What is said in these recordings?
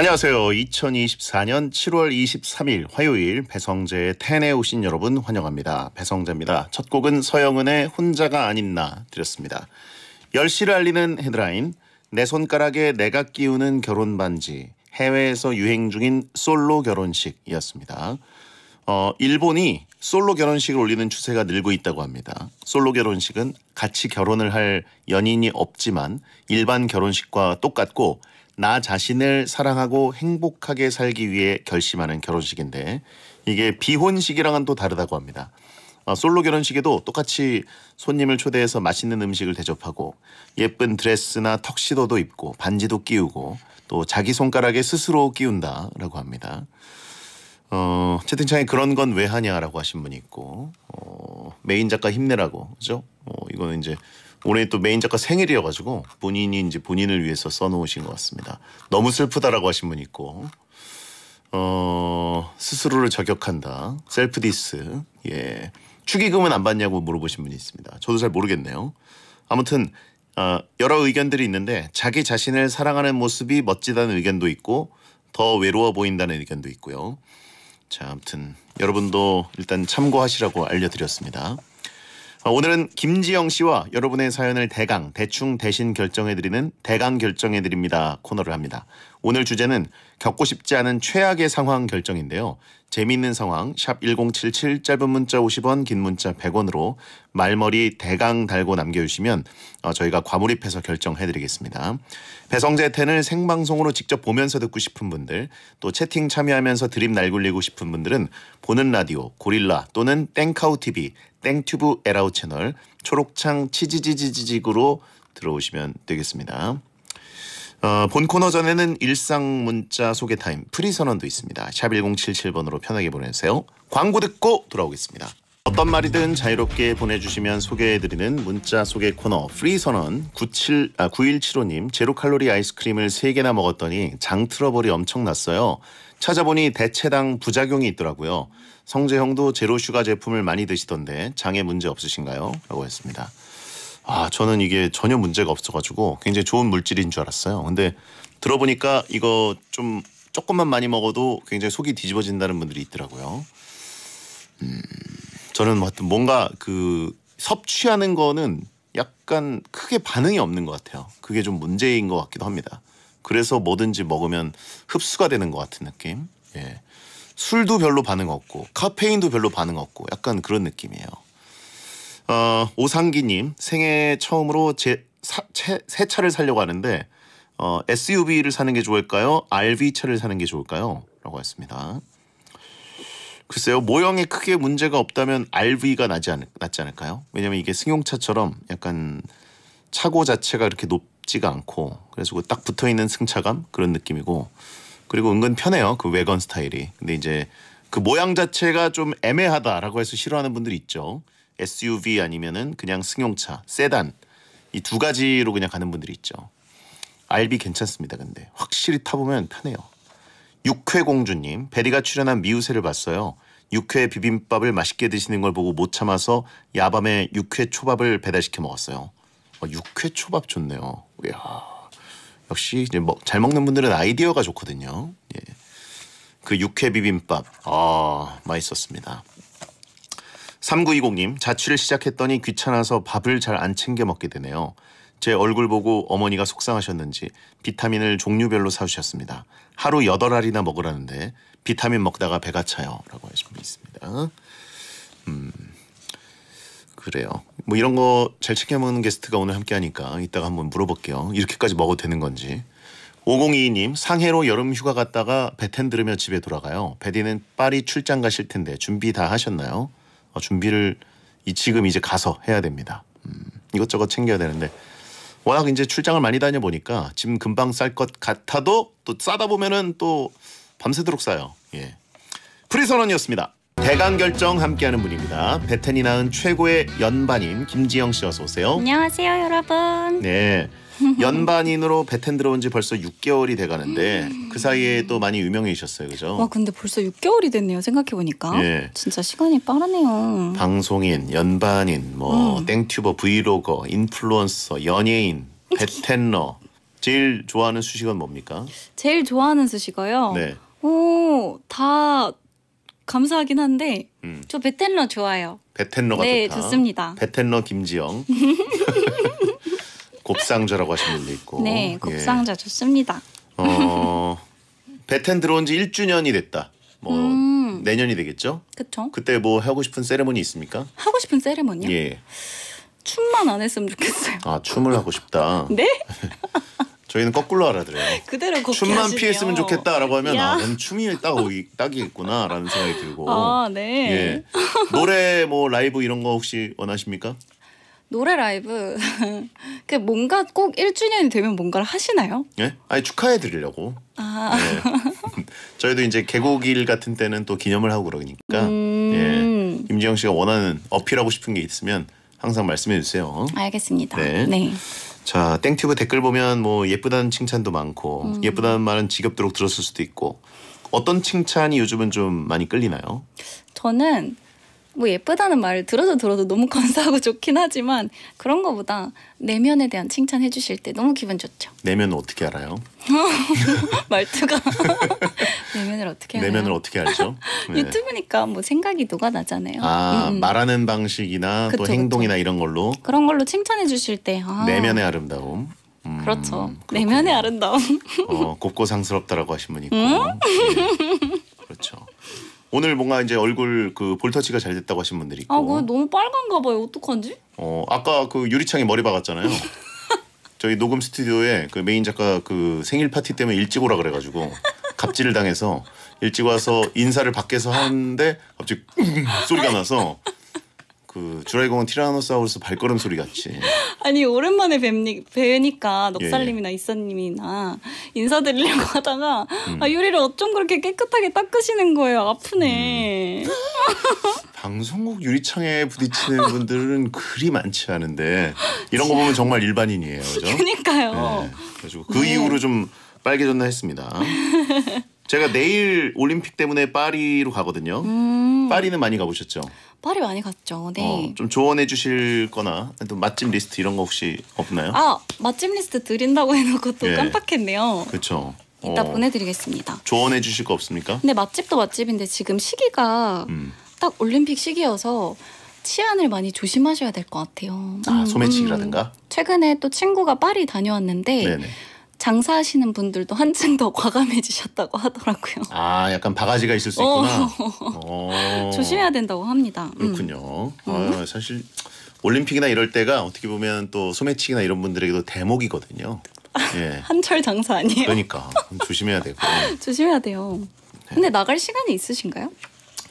안녕하세요. 2024년 7월 23일 화요일 배성재의 텐에 오신 여러분 환영합니다. 배성재입니다. 첫 곡은 서영은의 혼자가 아닌 나 드렸습니다. 1 0시를 알리는 헤드라인 내 손가락에 내가 끼우는 결혼 반지 해외에서 유행 중인 솔로 결혼식이었습니다. 어, 일본이 솔로 결혼식을 올리는 추세가 늘고 있다고 합니다. 솔로 결혼식은 같이 결혼을 할 연인이 없지만 일반 결혼식과 똑같고 나 자신을 사랑하고 행복하게 살기 위해 결심하는 결혼식인데 이게 비혼식이랑은 또 다르다고 합니다. 아, 솔로 결혼식에도 똑같이 손님을 초대해서 맛있는 음식을 대접하고 예쁜 드레스나 턱시도도 입고 반지도 끼우고 또 자기 손가락에 스스로 끼운다라고 합니다. 어, 채팅창에 그런 건 왜 하냐라고 하신 분이 있고 어, 메인 작가 힘내라고 그죠? 어, 이거는 이제 올해 또 메인 작가 생일이어가지고 본인이 이제 본인을 위해서 써놓으신 것 같습니다. 너무 슬프다라고 하신 분 있고 어, 스스로를 저격한다. 셀프 디스. 예. 축의금은 안 받냐고 물어보신 분이 있습니다. 저도 잘 모르겠네요. 아무튼 어, 여러 의견들이 있는데 자기 자신을 사랑하는 모습이 멋지다는 의견도 있고 더 외로워 보인다는 의견도 있고요. 자, 아무튼 여러분도 일단 참고하시라고 알려드렸습니다. 아, 오늘은 김지영 씨와 여러분의 사연을 대강, 대충 대신 결정해드리는 대강 결정해드립니다 코너를 합니다. 오늘 주제는 겪고 싶지 않은 최악의 상황 결정인데요. 재미있는 상황 샵 1077 짧은 문자 50원 긴 문자 100원으로 말머리 대강 달고 남겨주시면 어, 저희가 과몰입해서 결정해드리겠습니다. 배성재 텐을 생방송으로 직접 보면서 듣고 싶은 분들 또 채팅 참여하면서 드립 날 굴리고 싶은 분들은 보는 라디오 고릴라 또는 땡카우TV 땡튜브 에라우 채널 초록창 치지지지직으로 지 들어오시면 되겠습니다. 어, 본 코너 전에는 일상 문자 소개 타임 프리 선언도 있습니다. 샵 1077번으로 편하게 보내세요 광고 듣고 돌아오겠습니다. 어떤 말이든 자유롭게 보내주시면 소개해드리는 문자 소개 코너 프리 선언 97, 아, 9175님 제로칼로리 아이스크림을 3개나 먹었더니 장 트러블이 엄청 났어요. 찾아보니 대체당 부작용이 있더라고요. 성재형도 제로슈가 제품을 많이 드시던데 장에 문제 없으신가요? 라고 했습니다. 아, 저는 이게 전혀 문제가 없어가지고 굉장히 좋은 물질인 줄 알았어요. 근데 들어보니까 이거 좀 조금만 많이 먹어도 굉장히 속이 뒤집어진다는 분들이 있더라고요. 음, 저는 뭐 하여튼 뭔가 그 섭취하는 거는 약간 크게 반응이 없는 것 같아요. 그게 좀 문제인 것 같기도 합니다. 그래서 뭐든지 먹으면 흡수가 되는 것 같은 느낌. 예. 술도 별로 반응 없고 카페인도 별로 반응 없고 약간 그런 느낌이에요. 어, 오상기님 생애 처음으로 제 사, 채, 새 차를 살려고 하는데 어, SUV를 사는 게 좋을까요? RV 차를 사는 게 좋을까요? 라고 했습니다. 글쎄요 모형에 크게 문제가 없다면 RV가 나지 않, 낫지 않을까요? 왜냐면 이게 승용차처럼 약간 차고 자체가 이렇게 높지가 않고 그래서 그 딱 붙어 있는 승차감 그런 느낌이고 그리고 은근 편해요. 그 외건 스타일이. 근데 이제 그 모양 자체가 좀 애매하다라고 해서 싫어하는 분들 있죠. SUV 아니면은 그냥 승용차, 세단 이 두 가지로 그냥 가는 분들이 있죠. RB 괜찮습니다. 근데 확실히 타보면 편해요. 육회공주님, 베리가 출연한 미우새를 봤어요. 육회 비빔밥을 맛있게 드시는 걸 보고 못 참아서 야밤에 육회 초밥을 배달시켜 먹었어요. 어, 육회 초밥 좋네요. 이야. 역시 이제 먹, 잘 먹는 분들은 아이디어가 좋거든요. 예. 그 육회 비빔밥 아 맛있었습니다. 3920님 자취를 시작했더니 귀찮아서 밥을 잘 안 챙겨 먹게 되네요. 제 얼굴 보고 어머니가 속상하셨는지 비타민을 종류별로 사주셨습니다. 하루 8알이나 먹으라는데 비타민 먹다가 배가 차요. 라고 하신 분 있습니다. 음. 그래요. 뭐 이런 거 잘 챙겨 먹는 게스트가 오늘 함께 하니까 이따가 한번 물어볼게요. 이렇게까지 먹어도 되는 건지. 5022님 상해로 여름 휴가 갔다가 배텐 들으며 집에 돌아가요. 배디는 파리 출장 가실 텐데 준비 다 하셨나요? 어, 준비를 이 지금 이제 가서 해야 됩니다. 음, 이것저것 챙겨야 되는데 워낙 이제 출장을 많이 다녀 보니까 짐 금방 쌀 것 같아도 또 싸다 보면은 또 밤새도록 싸요. 예. 프리선언이었습니다. 대강 결정 함께하는 분입니다. 베텐이 낳은 최고의 연반인 김지영 씨 어서 오세요. 안녕하세요, 여러분. 네. 연반인으로 베텐 들어온 지 벌써 6개월이 돼 가는데 그 사이에 또 많이 유명해지셨어요. 그죠? 와, 근데 벌써 6개월이 됐네요. 생각해 보니까. 예. 진짜 시간이 빠르네요. 방송인, 연반인, 뭐 음. 땡튜버, 브이로거, 인플루언서, 연예인, 베텐러. 제일 좋아하는 수식은 뭡니까? 제일 좋아하는 수식어요. 네. 오, 다 감사하긴 한데 음. 저 베텐러 좋아요. 베텐러가 네, 좋다. 좋습니다. 베텐러 김지영. 곱상자라고 하신 분도 있고. 네, 예. 곱상자 예. 좋습니다. 어, 베텐 들어온 지 1주년이 됐다. 뭐 음. 내년이 되겠죠? 그렇죠. 그때 뭐 하고 싶은 세레모니 있습니까? 하고 싶은 세레모니요? 예. 춤만 안 했으면 좋겠어요. 아, 춤을 하고 싶다. 네? 저희는 거꾸로 알아들어요. 그대로 춤만 하시네요. 피했으면 좋겠다라고 하면 야. 아, 넌 춤이 딱이 있구나라는 생각이 들고. 아, 네. 예. 노래 뭐 라이브 이런 거 혹시 원하십니까? 노래 라이브 그 뭔가 꼭 1주년이 되면 뭔가를 하시나요? 예? 아니 축하해 드리려고. 아. 예. 저희도 이제 개고일 같은 때는 또 기념을 하고 그러니까 음... 예. 임지영 씨가 원하는 어필하고 싶은 게 있으면 항상 말씀해 주세요. 알겠습니다. 네. 네. 자, 땡튜브 댓글 보면 뭐 예쁘다는 칭찬도 많고 음. 예쁘다는 말은 지겹도록 들었을 수도 있고 어떤 칭찬이 요즘은 좀 많이 끌리나요? 저는 뭐 예쁘다는 말을 들어도 들어도 너무 감사하고 좋긴 하지만 그런 거보다 내면에 대한 칭찬해 주실 때 너무 기분 좋죠. 내면 어떻게 알아요? 말투가 내면을 어떻게 알아요? 내면을 어떻게 알죠? 네. 유튜브니까 뭐 생각이 녹아나잖아요. 아 음, 음. 말하는 방식이나 그쵸, 또 행동이나 그쵸. 이런 걸로 그런 걸로 칭찬해 주실 때 아. 내면의 아름다움. 음, 그렇죠. 그렇군요. 내면의 아름다움. 어, 곱고 상스럽다라고 하신 분이 있고. 음? 네. 그렇죠. 오늘 뭔가 이제 얼굴 그 볼터치가 잘 됐다고 하신 분들이 있고. 아, 그거 너무 빨간가 봐요. 어떡하지? 어, 아까 그 유리창에 머리 박았잖아요. 저희 녹음 스튜디오에 그 메인 작가 그 생일 파티 때문에 일찍 오라 그래가지고 갑질을 당해서 일찍 와서 인사를 밖에서 하는데 갑자기 소리가 나서 그 주라이공원 티라노사우루스 발걸음 소리 같이. 아니 오랜만에 뵙니, 뵈니까 녹살님이나 예, 이사님이나 예. 인사드리려고 하다가 음. 아 유리를 어쩜 그렇게 깨끗하게 닦으시는 거예요. 아프네. 음. 방송국 유리창에 부딪히는 분들은 그리 많지 않은데 이런 거 보면 정말 일반인이에요. 그죠? 렇 그러니까요. 네. 그래서 그 네. 이후로 좀 빨개졌나 했습니다. 제가 내일 올림픽 때문에 파리로 가거든요. 음. 파리는 많이 가보셨죠? 파리 많이 갔죠. 네. 어, 좀 조언해 주실 거나 또 맛집 리스트 이런 거 혹시 없나요? 아, 맛집 리스트 드린다고 해놓고 또 예. 깜빡했네요. 그렇죠. 이따 어. 보내드리겠습니다. 조언해 주실 거 없습니까? 근 네, 맛집도 맛집인데 지금 시기가 음. 딱 올림픽 시기여서 치안을 많이 조심하셔야 될 것 같아요. 아, 소매치기라든가? 음, 음. 최근에 또 친구가 파리 다녀왔는데 네네. 장사하시는 분들도 한층 더 과감해지셨다고 하더라고요. 아, 약간 바가지가 있을 수 있구나. 어. 어. 조심해야 된다고 합니다. 음. 그렇군요. 음. 아, 사실 올림픽이나 이럴 때가 어떻게 보면 또 소매치기나 이런 분들에게도 대목이거든요. 예. 한철 장사 아니에요? 그러니까 조심해야 되고. 조심해야 돼요. 네. 근데 나갈 시간이 있으신가요?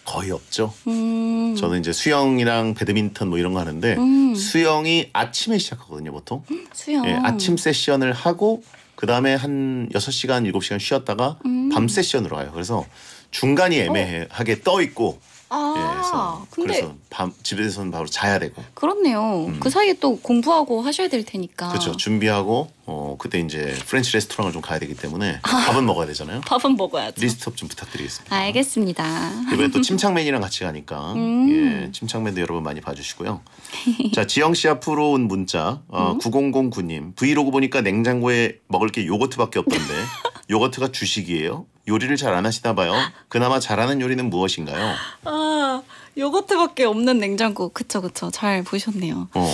거의 없죠. 음. 저는 이제 수영이랑 배드민턴 뭐 이런 거 하는데 음. 수영이 아침에 시작하거든요, 보통. 수영. 예, 아침 세션을 하고 그다음에 한6 시간 7 시간 쉬었다가 음. 밤 세션으로 가요. 그래서 중간이 애매하게 어. 떠 있고 아, 예, 근데 그래서 밤, 집에서는 바로 자야 되고. 그렇네요. 음. 그 사이에 또 공부하고 하셔야 될 테니까. 그렇죠. 준비하고 어 그때 이제 프렌치 레스토랑을 좀 가야 되기 때문에 아. 밥은 먹어야 되잖아요. 밥은 먹어야죠. 리스트업 좀 부탁드리겠습니다. 알겠습니다. 이번에 또 침착맨이랑 같이 가니까 음. 예, 침착맨도 여러분 많이 봐주시고요. 자 지영 씨 앞으로 온 문자 어, 음? 9009님 브이로그 보니까 냉장고에 먹을 게 요거트밖에 없던데 요거트가 주식이에요? 요리를 잘 안 하시나 봐요. 그나마 잘하는 요리는 무엇인가요? 아, 요거트밖에 없는 냉장고. 그쵸, 그쵸. 잘 보셨네요. 어.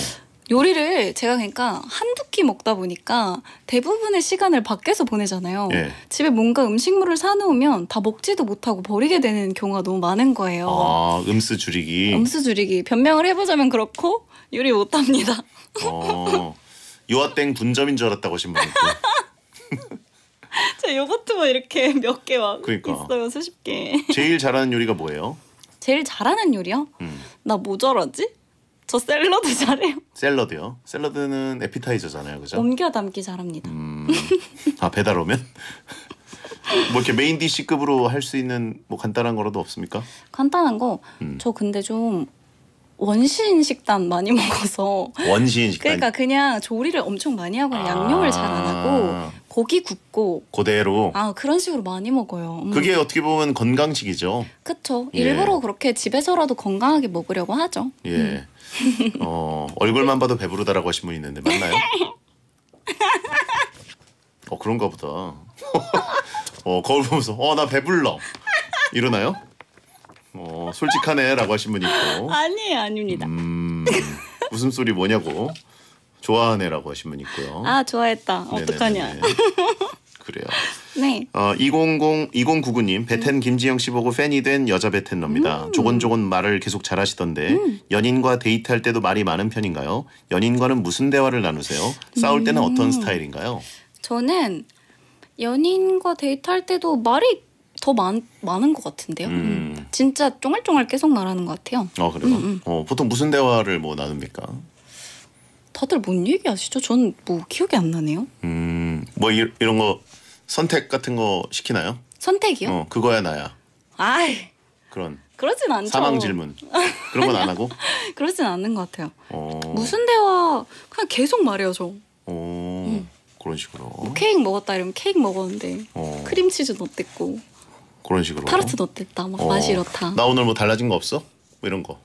요리를 제가 그러니까 한두 끼 먹다 보니까 대부분의 시간을 밖에서 보내잖아요. 예. 집에 뭔가 음식물을 사놓으면 다 먹지도 못하고 버리게 되는 경우가 너무 많은 거예요. 아, 음수 줄이기. 음수 줄이기. 변명을 해보자면 그렇고 요리 못합니다. 어, 요아땡 분점인 줄 알았다고 신발 입고. 제 요거트 뭐 이렇게 몇 개막 그러니까. 있어요 수십 개. 제일 잘하는 요리가 뭐예요? 제일 잘하는 요리요? 음. 나 모자라지? 저 샐러드 잘해요. 샐러드요? 샐러드는 에피타이저잖아요, 그죠? 옮겨 담기 잘합니다. 음... 아 배달 오면? 뭐 이렇게 메인 디시급으로 할 수 있는 뭐 간단한 거라도 없습니까? 간단한 거. 음. 저 근데 좀 원시인 식단 많이 먹어서 원시인 식단. 그러니까 그냥 조리를 엄청 많이 하고 아 양념을 잘 안 하고 고기 굽고 그대로 아 그런 식으로 많이 먹어요. 음. 그게 어떻게 보면 건강식이죠. 그렇죠. 예. 일부러 그렇게 집에서라도 건강하게 먹으려고 하죠. 예. 음. 어 얼굴만 봐도 배부르다라고 하신 분 있는데 맞나요? 어 그런가 보다. 어 거울 보면서 어 나 배불러 이러나요? 어 솔직하네라고 하신 분 있고 아니 아닙니다. 음, 웃음소리 뭐냐고. 좋아하네라고 하신 분 있고요. 아 좋아했다. 어떡하냐. 그래요. 네. 어, 2000 2099님 베텐 음. 김지영 씨 보고 팬이 된 여자 베텐러입니다. 음. 조곤조곤 말을 계속 잘하시던데 음. 연인과 데이트할 때도 말이 많은 편인가요? 연인과는 무슨 대화를 나누세요? 싸울 때는 음. 어떤 스타일인가요? 저는 연인과 데이트할 때도 말이 더 많, 많은 것 같은데요. 음. 진짜 쫑알쫑알 계속 말하는 것 같아요. 아 그래요? 음, 어, 보통 무슨 대화를 뭐 나눕니까? 다들 뭔 얘기하시죠? 전뭐 기억이 안 나네요. 음, 뭐 이, 이런 거 선택 같은 거 시키나요? 선택이요? 어, 그거야 나야. 아이. 그런. 그러진 않죠. 사망 질문. 그런 건 안 하고? 그러진 않는 것 같아요. 어... 무슨 대화 그냥 계속 말해요 저. 어... 그런 식으로. 뭐 케이크 먹었다 이러면 케이크 먹었는데 어... 크림치즈 어땠고. 그런 식으로. 타르트 어땠다. 막 어. 맛이 이렇다. 나 오늘 뭐 달라진 거 없어? 뭐 이런 거.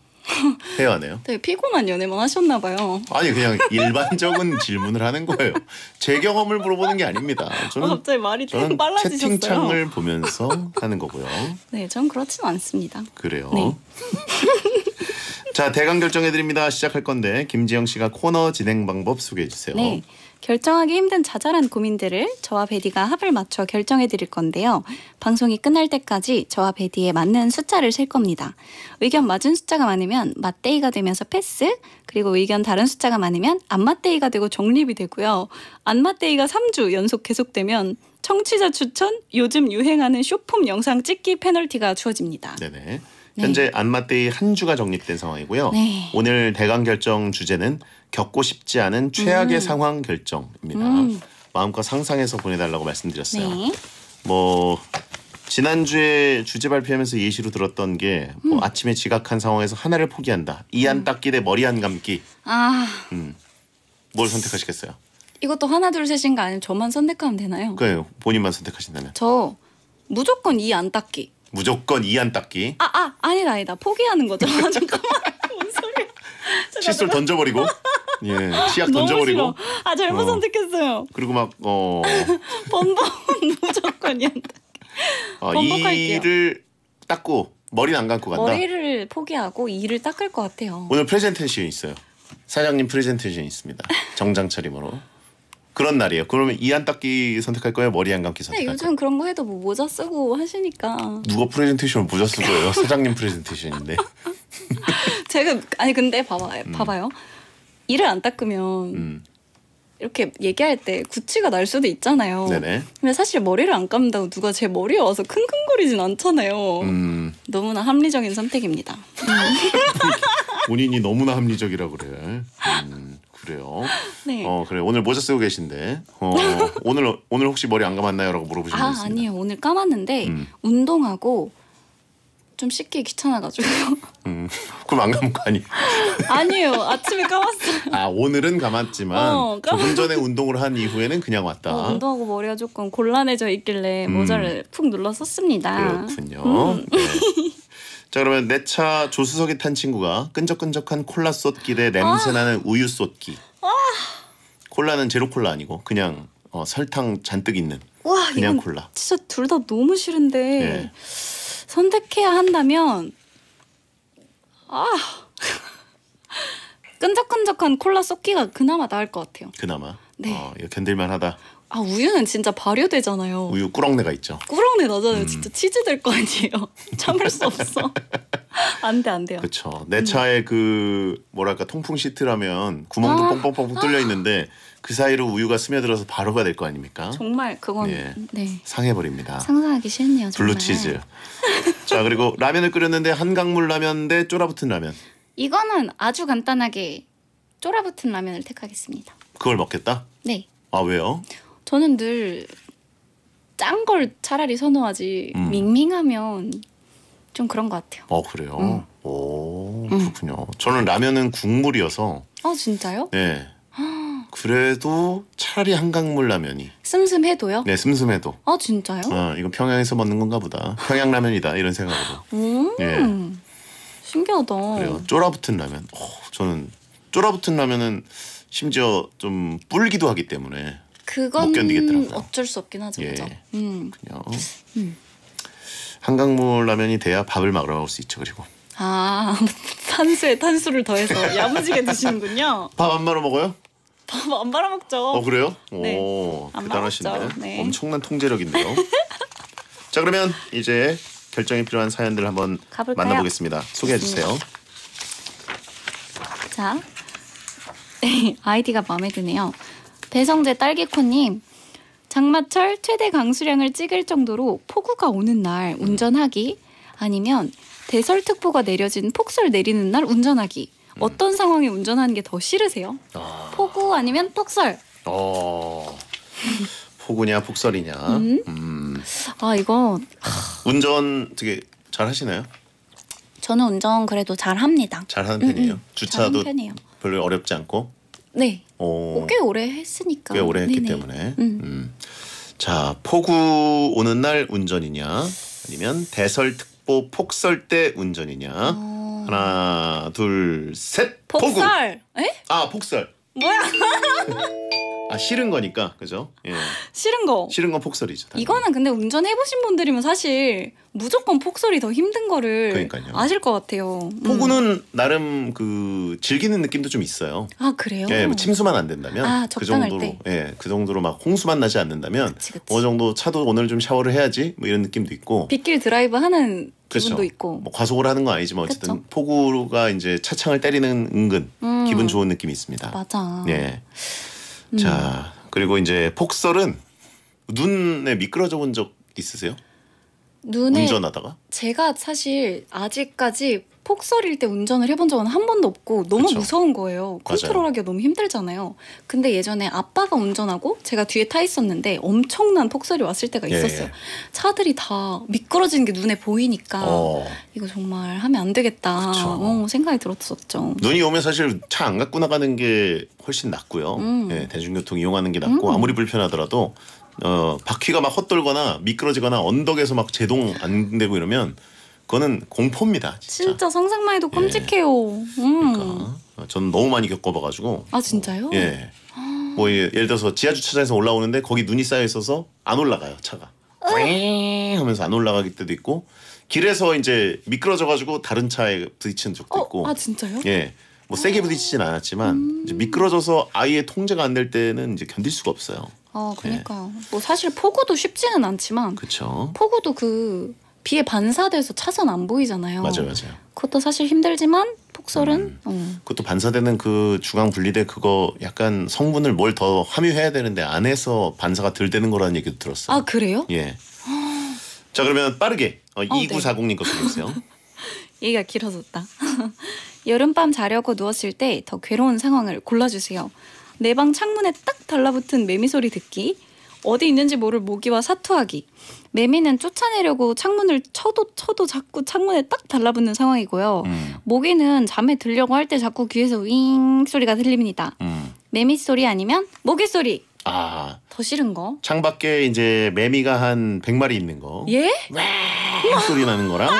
해요 안 해요? 되게 피곤한 연애만 하셨나 봐요. 아니 그냥 일반적인 질문을 하는 거예요. 제 경험을 물어보는 게 아닙니다. 저는 어, 갑자기 말이 좀 빨라지셨어요. 채팅창을 보면서 하는 거고요. 네, 전 그렇진 않습니다. 그래요. 네. 자 대강 결정해드립니다. 시작할 건데 김지영 씨가 코너 진행 방법 소개해 주세요. 네. 결정하기 힘든 자잘한 고민들을 저와 베디가 합을 맞춰 결정해 드릴 건데요. 방송이 끝날 때까지 저와 베디에 맞는 숫자를 셀 겁니다. 의견 맞은 숫자가 많으면 맞대이가 되면서 패스, 그리고 의견 다른 숫자가 많으면 안 맞대이가 되고 정립이 되고요. 안 맞대이가 3주 연속 계속되면 청취자 추천, 요즘 유행하는 쇼폼 영상 찍기 페널티가 주어집니다. 네네. 네. 현재 안마데의한 주가 정립된 상황이고요. 네. 오늘 대강 결정 주제는 겪고 싶지 않은 최악의 음. 상황 결정입니다. 음. 마음껏 상상해서 보내달라고 말씀드렸어요. 네. 뭐 지난주에 주제 발표하면서 예시로 들었던 게뭐 음. 아침에 지각한 상황에서 하나를 포기한다. 이안 음. 닦기 대 머리 안 감기. 아. 음. 뭘 선택하시겠어요? 이것도 하나 둘 셋인가 아니면 저만 선택하면 되나요? 그래요. 본인만 선택하신다면. 저 무조건 이 안 닦기. 무조건 이 안 닦기. 아, 아, 아니다, 아니다. 포기하는 거죠. 아, 잠깐만. 뭔 소리야. 칫솔 던져버리고. 예, 치약 던져버리고. 아, 잘못 어. 선택했어요. 그리고 막, 어. 번번 무조건 이안 닦기. 어, 이를 닦고, 머리는 안 감고 간다. 머리를 포기하고 이를 닦을 것 같아요. 오늘 프레젠테이션 있어요. 사장님 프레젠테이션 있습니다. 정장 차림으로. 그런 날이에요. 그러면 이 안 닦기 선택할 거예요? 머리 안 감기 네, 선택할 거예요? 요즘 그런 거 해도 뭐 모자 쓰고 하시니까. 누가 프레젠테이션 모자 쓰고 해요? 사장님 프레젠테이션인데. 제가 아니 근데 봐봐 음. 봐봐요. 이를 안 닦으면 음. 이렇게 얘기할 때 구취가 날 수도 있잖아요. 네네. 근데 사실 머리를 안 감다고 는 누가 제 머리에 와서 킁킁거리진 않잖아요. 음. 너무나 합리적인 선택입니다. 본인이 너무나 합리적이라 그래. 음. 그래요. 네. 어 그래 오늘 모자 쓰고 계신데 어, 오늘 오늘 혹시 머리 안 감았나요?라고 물어보시는 아, 있습 아니요 오늘 감았는데 음. 운동하고 좀 씻기 귀찮아가지고. 음 그럼 안 감은 거 아니? 아니에요 아침에 감았어요. 아 오늘은 감았지만 어, 감... 조금 전에 운동을 한 이후에는 그냥 왔다. 어, 운동하고 머리가 조금 곤란해져 있길래 음. 모자를 푹 눌러 썼습니다. 그렇군요. 음. 네. 자 그러면 내 차 조수석에 탄 친구가 끈적끈적한 콜라 쏟기대 냄새나는 아. 우유 쏟기. 아. 콜라는 제로 콜라 아니고 그냥 어, 설탕 잔뜩 있는 와, 그냥 콜라. 진짜 둘 다 너무 싫은데 네. 선택해야 한다면 아 끈적끈적한 콜라 쏟기가 그나마 나을 것 같아요. 그나마. 네. 어, 견딜만하다. 아 우유는 진짜 발효되잖아요. 우유 꾸렁내가 있죠. 꾸렁내 나잖아요. 음. 진짜 치즈 될 거 아니에요. 참을 수 없어. 안돼안 돼요. 그렇죠. 내 차에 음. 그 뭐랄까 통풍 시트라면 구멍도 아. 뻥뻥뻥 뚫려 있는데 아. 그 사이로 우유가 스며들어서 바로가 될 거 아닙니까? 정말 그건 네. 네. 상해버립니다. 상상하기 싫네요. 정말. 블루치즈. 자 그리고 라면을 끓였는데 한강물 라면 대 쫄아붙은 라면. 이거는 아주 간단하게 쫄아붙은 라면을 택하겠습니다. 그걸 먹겠다? 네. 아 왜요? 저는 늘 짠 걸 차라리 선호하지 음. 밍밍하면 좀 그런 것 같아요. 어 그래요. 음. 오 음. 그렇군요. 음. 저는 라면은 국물이어서. 어 진짜요? 네. 그래도 차라리 한강물 라면이 슴슴해도요? 네 슴슴해도 아 진짜요? 어, 이건 평양에서 먹는 건가 보다 평양 라면이다 이런 생각으로 음 예. 신기하다 그래요 쫄아붙은 라면 오, 저는 쫄아붙은 라면은 심지어 좀 불기도 하기 때문에 그건 못 견디겠더라고요. 어쩔 수 없긴 하죠. 예. 음. 그냥 음. 한강물 라면이 돼야 밥을 막으러 먹을 수 있죠. 그리고 아 탄수에 탄수를 더해서 야무지게 드시는군요. 밥 안 말아 먹어요? 밥 안 말아 먹죠. 어 그래요? 네. 오 대단하신데 네. 엄청난 통제력인데요. 자 그러면 이제 결정이 필요한 사연들 한번 가볼까요? 만나보겠습니다. 소개해 주세요. 자 아이디가 마음에 드네요. 배성재 딸기코님 장마철 최대 강수량을 찍을 정도로 폭우가 오는 날 운전하기 아니면 대설특보가 내려진 폭설 내리는 날 운전하기 음. 어떤 상황에 운전하는 게 더 싫으세요? 아. 폭우 아니면 폭설? 어. 폭우냐 폭설이냐. 음? 음. 아 이거 운전 되게 잘 하시나요? 저는 운전 그래도 잘 합니다. 잘 하는 편이에요. 음, 음. 주차도 편이에요. 별로 어렵지 않고. 네. 오, 어, 어, 꽤 오래 했으니까. 꽤 오래 했기 네네. 때문에. 음. 음. 자, 폭우 오는 날 운전이냐 아니면 대설특보 폭설 때 운전이냐. 어... 하나, 둘, 셋. 폭설. 폭우. 에? 아, 폭설. 뭐야? 아 싫은 거니까 그죠? 예. 싫은 거. 싫은 건 폭설이죠. 당연히. 이거는 근데 운전해 보신 분들이면 사실 무조건 폭설이 더 힘든 거를 그러니까요. 아실 것 같아요. 음. 폭우는 음. 나름 그 즐기는 느낌도 좀 있어요. 아 그래요? 예, 뭐 침수만 안 된다면 아, 그 정도로 때. 예, 그 정도로 막 홍수만 나지 않는다면 그치, 그치. 어느 정도 차도 오늘 좀 샤워를 해야지 뭐 이런 느낌도 있고 빗길 드라이브 하는 그렇죠. 기분도 있고 뭐 과속을 하는 건 아니지만 어쨌든 그쵸? 폭우가 이제 차창을 때리는 은근 음. 기분 좋은 느낌이 있습니다. 맞아. 예. 자 음. 그리고 이제 폭설은 눈에 미끄러져 본 적 있으세요? 눈에 운전하다가? 제가 사실 아직까지 폭설일 때 운전을 해본 적은 한 번도 없고 너무 그쵸. 무서운 거예요. 컨트롤하기가 너무 힘들잖아요. 근데 예전에 아빠가 운전하고 제가 뒤에 타 있었는데 엄청난 폭설이 왔을 때가 예, 있었어요. 예. 차들이 다 미끄러지는 게 눈에 보이니까 어. 이거 정말 하면 안 되겠다 어, 생각이 들었었죠. 눈이 오면 사실 차 안 갖고 나가는 게 훨씬 낫고요. 음. 예, 대중교통 이용하는 게 낫고 음. 아무리 불편하더라도 어, 바퀴가 막 헛돌거나 미끄러지거나 언덕에서 막 제동 안 되고 이러면 그거는 공포입니다. 진짜, 진짜 상상만 해도 예. 끔찍해요. 음. 그러니까 어, 저는 너무 많이 겪어봐가지고. 아 진짜요? 예. 뭐 예, 를 들어서 지하 주차장에서 올라오는데 거기 눈이 쌓여 있어서 안 올라가요 차가. 꽝 하면서 안 올라가기 때도 있고 길에서 이제 미끄러져가지고 다른 차에 부딪힌 적도 어? 있고. 아 진짜요? 예. 뭐 세게 어. 부딪히진 않았지만 음. 이제 미끄러져서 아예 통제가 안 될 때는 이제 견딜 수가 없어요. 아, 예. 그러니까. 예. 뭐 사실 폭우도 쉽지는 않지만. 그렇죠. 폭우도 그 비에 반사돼서 차선 안 보이잖아요. 맞아요, 맞아요. 그것도 사실 힘들지만 폭설은 음. 어. 그것도 반사되는 그 중앙 분리대 그거 약간 성분을 뭘 더 함유해야 되는데 안에서 반사가 덜 되는 거라는 얘기도 들었어요. 아 그래요? 예. 자 그러면 빠르게 어, 2940님 어, 네. 거소세요 얘기가 길어졌다. 여름밤 자려고 누웠을 때 더 괴로운 상황을 골라주세요. 내 방 창문에 딱 달라붙은 매미 소리 듣기, 어디 있는지 모를 모기와 사투하기, 매미는 쫓아내려고 창문을 쳐도 쳐도 자꾸 창문에 딱 달라붙는 상황이고요. 음. 모기는 잠에 들려고 할 때 자꾸 귀에서 윙 소리가 들립니다. 음. 매미 소리 아니면 모기 소리. 아. 더 싫은 거? 창밖에 이제 매미가 한 100마리 있는 거. 예? 와! 소리 나는 거랑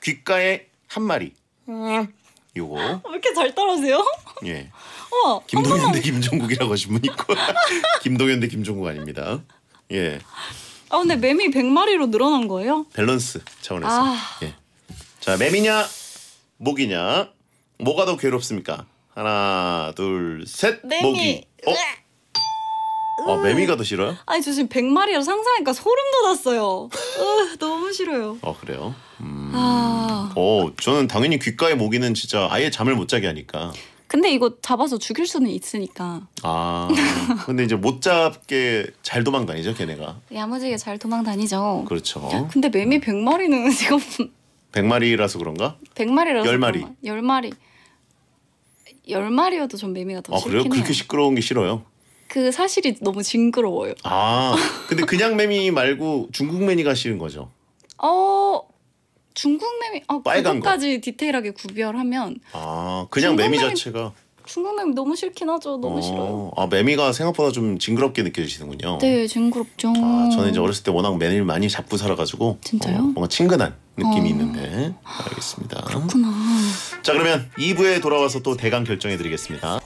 귓가에 한 마리. 요거. 왜 이렇게 잘 따라오세요? 예. 어, 김동현 대 김종국이라고 하신 분 있고 김동현 대 김종국 아닙니다. 예. 아 근데 매미 100마리로 늘어난 거예요? 밸런스 차원에서. 아... 예. 자 매미냐 모기냐 뭐가 더 괴롭습니까? 하나 둘 셋. 모기. 어? 아 매미가 더 싫어요? 아니 저 지금 100마리라 상상하니까 소름 돋았어요. 으, 너무 싫어요. 어 그래요? 음... 아. 어 저는 당연히 귓가에 모기는 진짜 아예 잠을 못 자게 하니까. 근데 이거 잡아서 죽일 수는 있으니까. 아. 근데 이제 못 잡게 잘 도망 다니죠, 걔네가. 야무지게 잘 도망 다니죠. 그렇죠. 근데 매미 백마리는 지금 백마리라서 그런가? 백마리라서 1마리 10마리. 10마리여도 전 매미가 더 아, 싫긴 그래요? 해요. 그렇게 시끄러운 게 싫어요? 그 사실이 너무 징그러워요. 아. 근데 그냥 매미 말고 중국 매미가 싫은 거죠. 어, 중국 매미 아 빨간 그것까지 디테일하게 구별하면 아 그냥 매미, 매미 자체가 중국 매미 너무 싫긴 하죠. 너무 어, 싫어요. 아 매미가 생각보다 좀 징그럽게 느껴지시는군요. 네, 징그럽죠. 아 저는 이제 어렸을 때 워낙 매미를 많이 잡고 살아가지고 진짜요? 어, 뭔가 친근한 느낌이 어... 있는데 알겠습니다. 그렇구나. 자 그러면 2부에 돌아와서 또 대강 결정해드리겠습니다.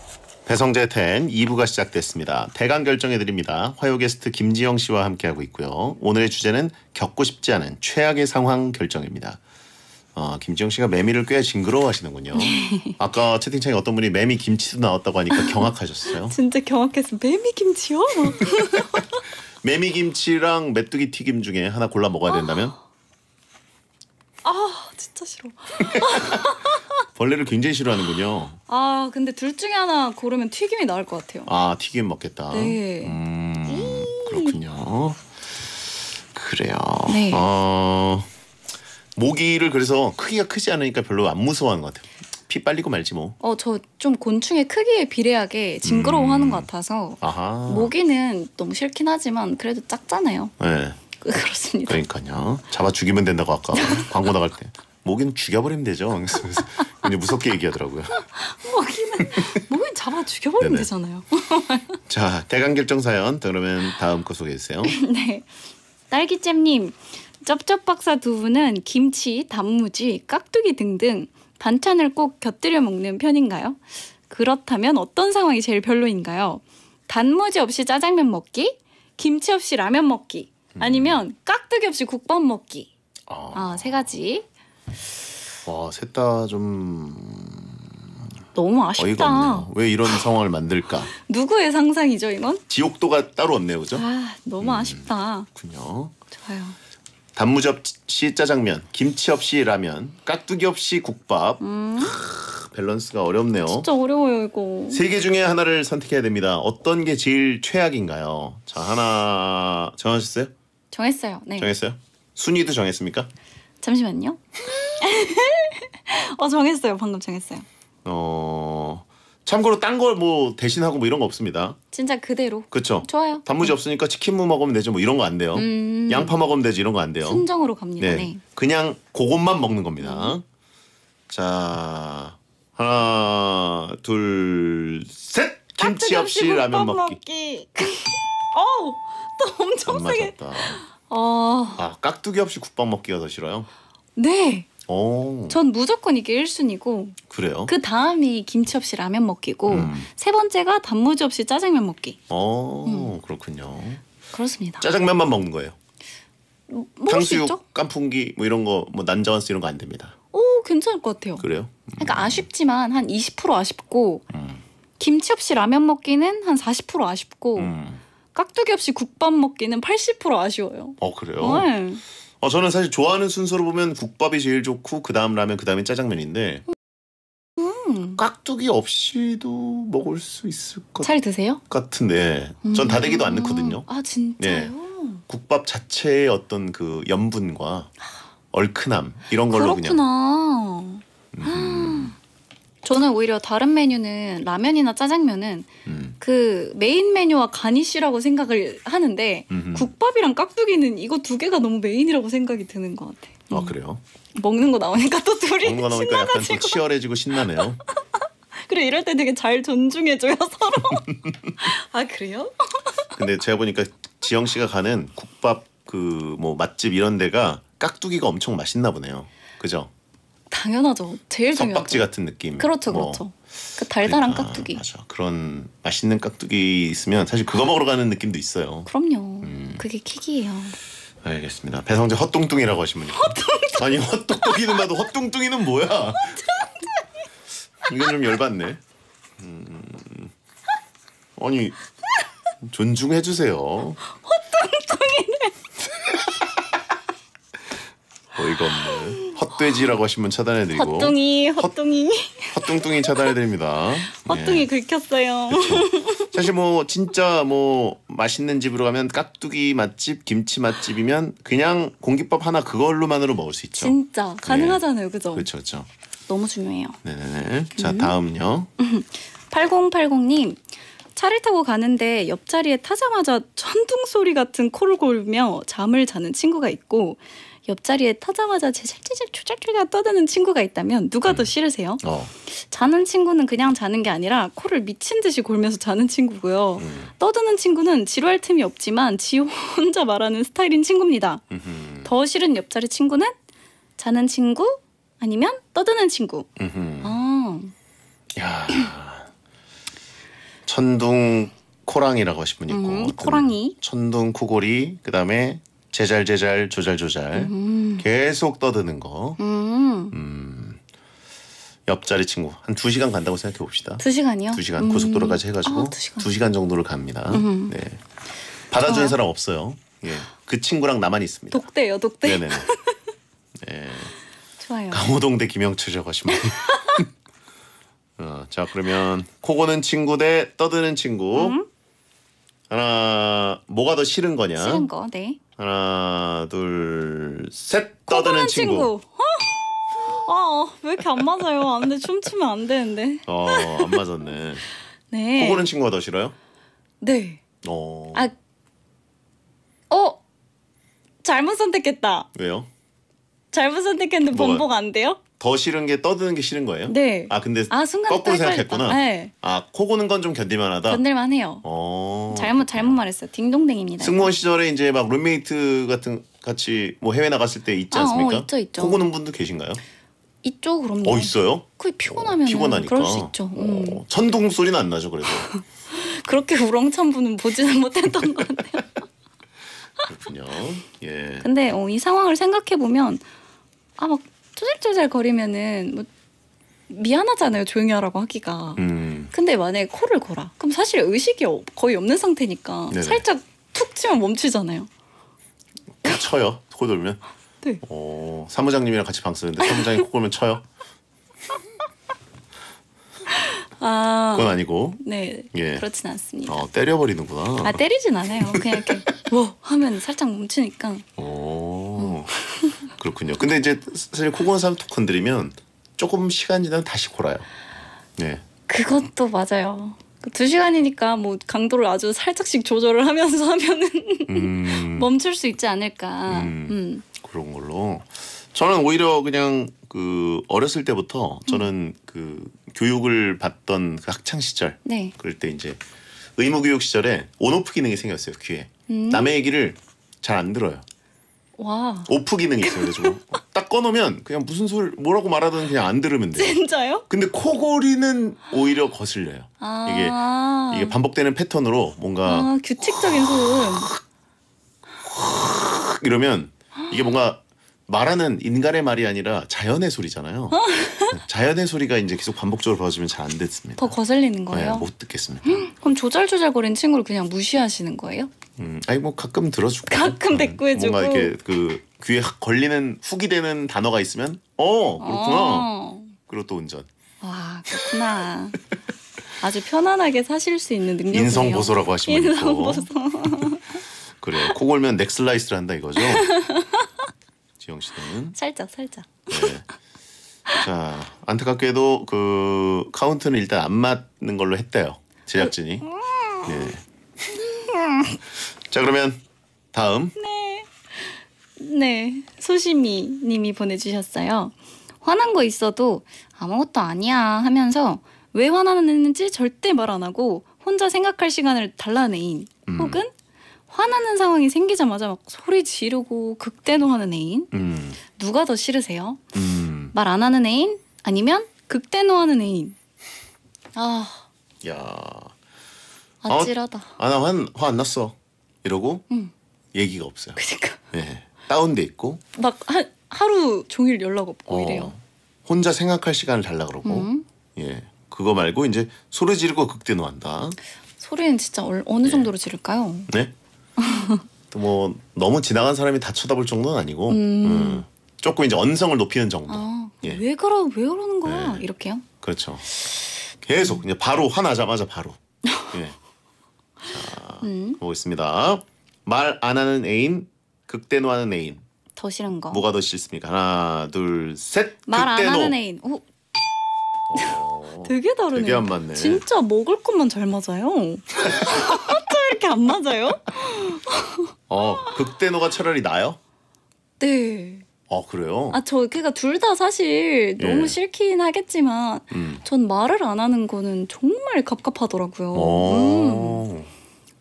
배성재 텐 2부가 시작됐습니다. 대강 결정해드립니다. 화요 게스트 김지영 씨와 함께하고 있고요. 오늘의 주제는 겪고 싶지 않은 최악의 상황 결정입니다. 어, 김지영 씨가 매미를 꽤 징그러워하시는군요. 네. 아까 채팅창에 어떤 분이 매미 김치도 나왔다고 하니까 경악하셨어요. 진짜 경악했어. 매미 김치요? 매미 김치랑 메뚜기 튀김 중에 하나 골라 먹어야 된다면? 아 진짜 싫어. 벌레를 굉장히 싫어하는군요. 아 근데 둘 중에 하나 고르면 튀김이 나을 것 같아요. 아 튀김 먹겠다. 네. 음, 그렇군요. 그래요. 네. 어, 모기를 그래서 크기가 크지 않으니까 별로 안 무서워하는 것 같아요. 피 빨리고 말지 뭐. 어, 저 좀 곤충의 크기에 비례하게 징그러워하는 음. 것 같아서 아하. 모기는 너무 싫긴 하지만 그래도 작잖아요. 네. 그렇습니다. 그러니까요. 잡아 죽이면 된다고 아까 광고 나갈 때. 모기는 죽여버리면 되죠. 그래서 무섭게 얘기하더라고요. 모기는 모기 잡아 죽여버리면 네네. 되잖아요. 자 대강 결정 사연 그러면 다음 거 소개해 주세요. 네, 딸기잼님 쩝쩝 박사 두 분은 김치, 단무지, 깍두기 등등 반찬을 꼭 곁들여 먹는 편인가요? 그렇다면 어떤 상황이 제일 별로인가요? 단무지 없이 짜장면 먹기, 김치 없이 라면 먹기, 음. 아니면 깍두기 없이 국밥 먹기. 아, 아세 가지. 와, 셋 다좀 너무 어이가 아쉽다. 없네요. 왜 이런 상황을 만들까? 누구의 상상이죠, 이건? 지옥도가 따로 없네요, 그죠? 아, 너무 음, 아쉽다. 군요. 좋아요. 단무지 없이 짜장면, 김치 없이 라면, 깍두기 없이 국밥. 크, 음. 밸런스가 어렵네요. 진짜 어려워요, 이거. 세 개 중에 하나를 선택해야 됩니다. 어떤 게 제일 최악인가요? 자, 하나 정하셨어요? 정했어요. 네. 정했어요? 순위도 정했습니까? 잠시만요. 어 정했어요. 방금 정했어요. 어 참고로 딴 걸 뭐 대신하고 뭐 이런 거 없습니다. 진짜 그대로. 그렇죠. 좋아요. 단무지 네. 없으니까 치킨 무 먹으면 되지 뭐 이런 거 안 돼요. 음. 양파 먹으면 되지 이런 거 안 돼요. 순정으로 갑니다. 네. 네. 그냥 그것만 먹는 겁니다. 자 하나 둘셋 김치 없이 라면 먹기. 어우. 또 엄청 세게. 어. 아 깍두기 없이 국밥 먹기가 더 싫어요? 네. 오. 전 무조건 이게 1순위고 그래요? 그 다음이 김치 없이 라면 먹기고 음. 세 번째가 단무지 없이 짜장면 먹기. 어 음. 그렇군요. 그렇습니다. 짜장면만 먹는 거예요? 뭐, 탕수육, 깐풍기 뭐 이런 거뭐 난자완스 이런 거 안 됩니다. 오 괜찮을 것 같아요. 그래요? 그러니까 음. 그러니까 아쉽지만 한 20% 아쉽고 음. 김치 없이 라면 먹기는 한 40% 아쉽고 음. 깍두기 없이 국밥 먹기는 80% 아쉬워요. 어 그래요? 네. 어 저는 사실 좋아하는 순서로 보면 국밥이 제일 좋고 그 다음 라면 그 다음에 짜장면인데 음. 깍두기 없이도 먹을 수 있을 것잘 드세요? 같은데 음. 다대기도 안 넣거든요. 아 진짜요? 네. 국밥 자체의 어떤 그 염분과 얼큰함 이런 걸로 그렇구나. 그냥. 음. 저는 오히려 다른 메뉴는 라면이나 짜장면은 음. 그 메인 메뉴와 가니쉬라고 생각을 하는데 음흠. 국밥이랑 깍두기는 이거 두 개가 너무 메인이라고 생각이 드는 것 같아. 아, 음. 아 그래요? 먹는 거 나오니까 또 둘이 먹는 거 나오니까 약간 좀 치열해지고 신나네요. 그래 이럴 때 되게 잘 존중해줘요 서로. 아 그래요? 근데 제가 보니까 지영 씨가 가는 국밥 그 뭐 맛집 이런 데가 깍두기가 엄청 맛있나 보네요. 그죠? 당연하죠. 제일 중요하지 같은 느낌. 그렇죠, 뭐. 그렇죠. 그 달달한 그러니까, 깍두기. 맞아. 그런 맛있는 깍두기 있으면 사실 그거 먹으러 가는 느낌도 있어요. 그럼요. 음. 그게 킥이에요. 알겠습니다. 배성재 헛뚱뚱이라고 하신 분이. 헛뚱뚱. 아니 헛똑똑이는 나도 헛뚱뚱이는 뭐야? 헛뚱뚱 이건 좀 열받네. 음. 아니 존중해 주세요. 헛뚱뚱이네. 어이가 없네. 헛돼지라고 하시면 차단해드리고 헛둥이 헛둥이 헛, 둥둥이 차단해드립니다. 헛둥이 예. 긁혔어요. 그쵸. 사실 뭐 진짜 뭐 맛있는 집으로 가면 깍두기 맛집, 김치 맛집이면 그냥 공깃밥 하나 그걸로만으로 먹을 수 있죠. 진짜 예. 가능하잖아요, 예. 그죠? 그렇죠, 그렇죠. 너무 중요해요. 네네네. 자 음. 다음요. 8080님. 차를 타고 가는데 옆자리에 타자마자 천둥 소리 같은 코를 골며 잠을 자는 친구가 있고 옆자리에 타자마자 제질제질 조잘조잘 떠드는 친구가 있다면 누가 더 음. 싫으세요? 어. 자는 친구는 그냥 자는 게 아니라 코를 미친 듯이 골면서 자는 친구고요. 음. 떠드는 친구는 지루할 틈이 없지만 지 혼자 말하는 스타일인 친구입니다. 음흠. 더 싫은 옆자리 친구는 자는 친구 아니면 떠드는 친구. 아. 야. 천둥 코랑이라고 하신 분 있고 음, 코랑이 천둥 코골이 그다음에 제잘 제잘 조잘 조잘 음. 계속 떠드는 거. 음. 음. 옆자리 친구 한 두 시간 간다고 생각해 봅시다. 두 시간이요? 두 시간 고속도로까지 그 음. 해가지고 아, 두, 시간. 두 시간 정도를 갑니다. 음. 네. 받아주는 아, 사람 없어요. 예. 그 친구랑 나만 있습니다. 독대요, 독대. 네네. 네. 좋아요. 강호동 대 김영철이라고 하시면. 어, 자 그러면 코고는 친구 대 떠드는 친구. 음. 하나 뭐가 더 싫은 거냐? 싫은 거, 네. 하나 둘셋 떠드는 친구. 친구. 어? 어, 왜 이렇게 안 맞아요? 안 돼, 춤추면 안 되는데. 어, 안 맞았네. 네. 코고는 친구가 더 싫어요? 네. 어. 아, 어, 잘못 선택했다. 왜요? 잘못 선택했는데 뭐가- 번복 안 돼요? 더 싫은 게 떠드는 게 싫은 거예요? 네. 아 근데 아, 순간 거꾸로 생각했구나. 그러니까. 네. 아코 고는 건 좀 견딜만하다. 견딜만해요. 어... 잘못 잘못 말했어요. 딩동댕입니다. 승무원 시절에 이제 막 룸메이트 같은 같이 뭐 해외 나갔을 때 있지 않습니까? 아, 어, 있죠, 있죠. 코 고는 분도 계신가요? 있죠, 그럼요. 어 있어요? 그 피곤하면 어, 피곤하니까 그럴 수 있죠. 음. 어, 천둥 소리는 안 나죠, 그래도. 그렇게 우렁찬 분은 보지는 못했던 것 같아요. 그렇군요. 예. 근데 어, 이 상황을 생각해 보면 아막 쪼질쪼질 거리면은 뭐 미안하잖아요. 조용히 하라고 하기가. 음. 근데 만약에 코를 걸어 그럼 사실 의식이 거의 없는 상태니까 네네. 살짝 툭 치면 멈추잖아요. 어, 쳐요. 코 돌면? 네. 어, 사무장님이랑 같이 방 쓰는데 사무장이 코 골면 쳐요? 아, 그건 아니고. 네. 예. 그렇진 않습니다. 어, 때려버리는구나. 아, 때리진 않아요. 그냥 이렇게 워 하면 살짝 멈추니까. 오. 음. 그렇군요. 근데 이제 사실 코고는 토큰 드리면 조금 시간 지나면 다시 골아요. 네. 그것도 맞아요. 그 두 시간이니까 뭐 강도를 아주 살짝씩 조절을 하면서 하면은 음. 멈출 수 있지 않을까. 음. 음. 그런 걸로. 저는 오히려 그냥 그 어렸을 때부터 저는 음. 그 교육을 받던 그 학창 시절. 네. 그럴 때 이제 의무 교육 시절에 온오프 기능이 생겼어요 귀에. 음. 남의 얘기를 잘 안 들어요. 와. 오프 기능이 있어요. 그래서 뭐. 딱 꺼놓으면 그냥 무슨 소리 뭐라고 말하든 그냥 안 들으면 돼요. 진짜요? 근데 코골이는 오히려 거슬려요. 아 이게 이게 반복되는 패턴으로 뭔가 아, 규칙적인 소음. 이러면 이게 뭔가 말하는 인간의 말이 아니라 자연의 소리잖아요. 어? 네, 자연의 소리가 이제 계속 반복적으로 벌어지면 잘 안 듣습니다. 더 거슬리는 네, 거예요? 네, 못 듣겠습니다. 그럼 조잘조잘거리 친구를 그냥 무시하시는 거예요? 음, 아니 뭐 가끔 들어주고 가끔 음, 대꾸해주고 뭔가 이게그 귀에 걸리는 훅이 되는 단어가 있으면 어 그렇구나 어. 그리고 또 운전. 와 그렇구나. 아주 편안하게 사실 수 있는 능력이에요. 인성 보소라고 하시면 인성 보소. 그래코 골면 넥슬라이스를 한다 이거죠. 지영 씨는 살짝 살짝. 네. 자 안타깝게도 그 카운트는 일단 안 맞는 걸로 했대요 제작진이. 네. 자 그러면 다음. 네. 네소심이님이 보내주셨어요. 화난 거 있어도 아무것도 아니야 하면서 왜 화나는지 절대 말 안 하고 혼자 생각할 시간을 달라내인 음. 혹은 화나는 상황이 생기자마자 막 소리 지르고 극대노하는 애인 음. 누가 더 싫으세요? 음. 말안 하는 애인 아니면 극대노하는 애인 아 야. 아찔하다 아, 아나화안 났어 이러고 음. 얘기가 없어요 그러니까 예 다운돼 있고 막 하, 하루 종일 연락 없고 어. 이래요 혼자 생각할 시간을 달라 그러고 음. 예 그거 말고 이제 소리 지르고 극대노한다 소리는 진짜 어느 예. 정도로 지를까요? 네? 또뭐 너무 지나간 사람이 다 쳐다볼 정도는 아니고 음. 음, 조금 이제 언성을 높이는 정도. 아, 예. 왜 그러 왜 그러는 거야? 예. 이렇게요? 그렇죠. 계속 이제 바로 화나자마자 바로. 예. 자, 음. 보겠습니다. 말 안 하는 애인, 극대노하는 애인. 더 싫은 거. 뭐가 더 싫습니까? 하나, 둘, 셋. 말안 하는 애인. 오. 어. 되게 다르네. 되게 안 맞네. 진짜 먹을 것만 잘 맞아요. 이렇게 안 맞아요? 어 극대노가 차라리 나요? 네. 아 그래요? 아저 그러니까 둘다 사실 너무 예. 싫긴 하겠지만 음. 전 말을 안 하는 거는 정말 갑갑하더라고요. 어. 음.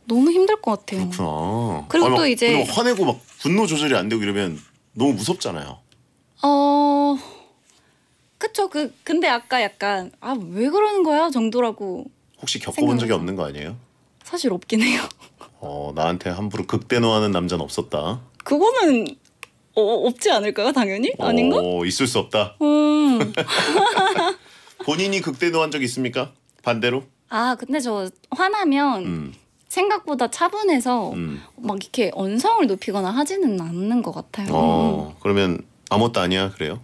너무 힘들 것 같아요. 그렇구나. 그리고 아니, 또 막, 이제 그리고 화내고 막 분노 조절이 안 되고 이러면 너무 무섭잖아요. 어 그쵸 그 근데 아까 약간 아왜 그러는 거야 정도라고 혹시 겪어본 생각 적이 없는 거 아니에요? 사실 없긴 해요. 어 나한테 함부로 극대노하는 남자는 없었다. 그거는 어, 없지 않을까요 당연히 어, 아닌가? 있을 수 없다. 음. 본인이 극대노한 적 있습니까? 반대로? 아 근데 저 화나면 음. 생각보다 차분해서 음. 막 이렇게 언성을 높이거나 하지는 않는 것 같아요. 어, 그러면 아무것도 아니야 그래요?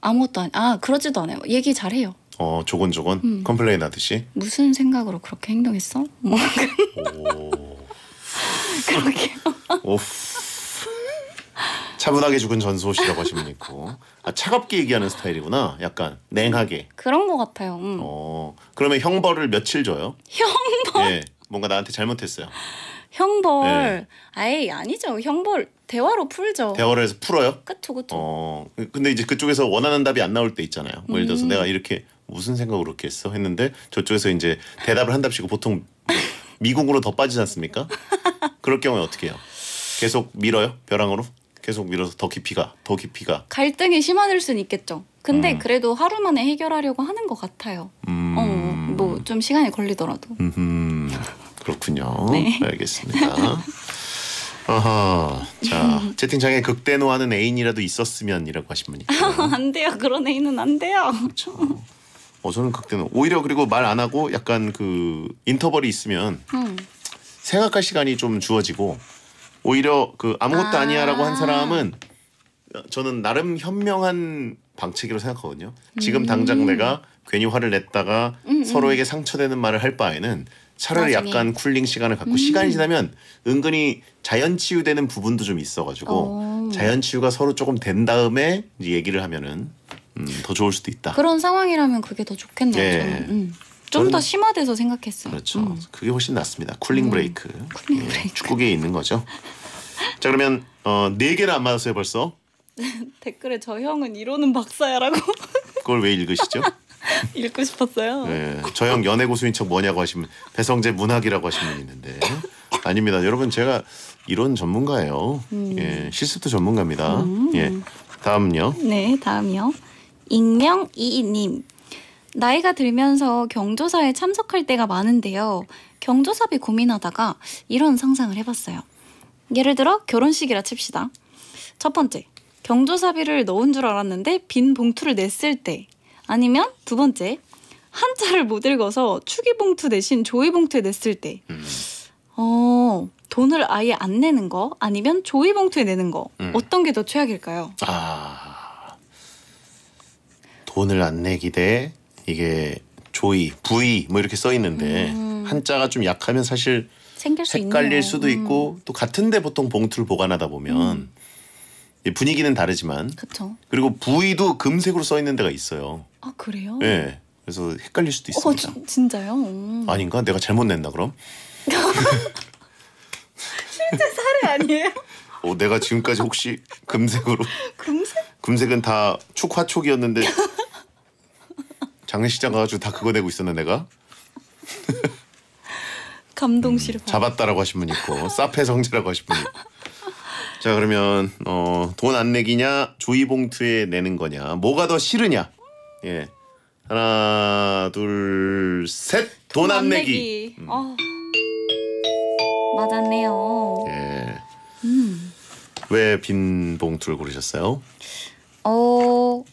아무것도 아니. 아 그러지도 않아요. 얘기 잘해요. 어 조곤조곤 음. 컴플레인 하듯이 무슨 생각으로 그렇게 행동했어? 뭐 그렇게 차분하게 죽은 전소시라고 하시면 있고 아 차갑게 얘기하는 스타일이구나 약간 냉하게 그런 것 같아요 음. 어 그러면 형벌을 며칠 줘요? 형벌? 예 뭔가 나한테 잘못했어요 형벌 네. 아예 아니죠 형벌 대화로 풀죠 대화를 해서 풀어요? 그쵸 그쵸 어 근데 이제 그쪽에서 원하는 답이 안 나올 때 있잖아요 뭐 예를 들어서 음. 내가 이렇게 무슨 생각으로 그렇게 했어? 했는데 저쪽에서 이제 대답을 한답시고 보통 미국으로 더 빠지지 않습니까? 그럴 경우에 어떻게 해요? 계속 밀어요? 벼랑으로? 계속 밀어서 더 깊이 가, 더 깊이 가. 갈등이 심화될 수는 있겠죠. 근데 음. 그래도 하루 만에 해결하려고 하는 것 같아요. 어, 음. 어, 뭐 뭐좀 시간이 걸리더라도. 음흠. 그렇군요. 네. 알겠습니다. 아하. 자, 채팅창에 극대노하는 애인이라도 있었으면이라고 하신 분이 안 돼요. 그런 애인은 안 돼요. 그렇죠. 어 저는 그때는 오히려 그리고 말 안 하고 약간 그 인터벌이 있으면 음. 생각할 시간이 좀 주어지고 오히려 그 아무것도 아. 아니야라고 한 사람은 저는 나름 현명한 방책이라고 생각하거든요. 지금 음. 당장 내가 괜히 화를 냈다가 음, 음. 서로에게 상처되는 말을 할 바에는 차라리 나중에. 약간 쿨링 시간을 갖고 음. 시간이 지나면 은근히 자연 치유되는 부분도 좀 있어가지고 오. 어. 자연 치유가 서로 조금 된 다음에 얘기를 하면은 음, 더 좋을 수도 있다. 그런 상황이라면 그게 더 좋겠네요. 예. 음. 좀더 심화돼서 생각했어요. 그렇죠. 음. 그게 훨씬 낫습니다. 쿨링 음. 브레이크. 쿨링 예, 브레이크. 축구계에 있는 거죠. 자 그러면 어, 네 개를 안 맞았어요 벌써. 댓글에 저 형은 이러는 박사야라고. 그걸 왜 읽으시죠? 읽고 싶었어요. 네, 예, 저형 연애 고수인 척 뭐냐고 하시면 배성재 문학이라고 하시는 분 있는데 아닙니다. 여러분 제가 이런 전문가예요. 음. 예, 실습도 전문가입니다. 음. 예, 다음요. 네, 다음요. 익명 이이님. 나이가 들면서 경조사에 참석할 때가 많은데요. 경조사비 고민하다가 이런 상상을 해봤어요. 예를 들어 결혼식이라 칩시다. 첫 번째, 경조사비를 넣은 줄 알았는데 빈 봉투를 냈을 때. 아니면 두 번째, 한자를 못 읽어서 축의 봉투 대신 조의 봉투에 냈을 때. 음. 어, 돈을 아예 안 내는 거 아니면 조의 봉투에 내는 거. 음. 어떤 게 더 최악일까요? 아. 돈을 안내기대 이게 조이, 부이 뭐 이렇게 써 있는데 음. 한자가 좀 약하면 사실 수 헷갈릴 있네요. 수도 있고 음. 또 같은데 보통 봉투를 보관하다 보면 음. 분위기는 다르지만 그쵸. 그리고 부이도 금색으로 써 있는 데가 있어요. 아 그래요? 네, 그래서 헷갈릴 수도 어, 있습니다. 어, 지, 진짜요? 음. 아닌가? 내가 잘못 냈나 그럼? 실제 사례 아니에요? 어, 내가 지금까지 혹시 금색으로 금색? 금색은 다 축화촉이었는데 장례식장 가가지고 다 그거 내고 있었네 내가. 감동시 음, 잡았다라고 하신 분 있고 사페 성지라고 하신 분 있고. 자 그러면 어, 돈 안 내기냐 조이봉투에 내는 거냐 뭐가 더 싫으냐 예 하나 둘셋돈 안 내기, 내기. 음. 어. 맞았네요 예. 음. 왜빈 봉투를 고르셨어요? 어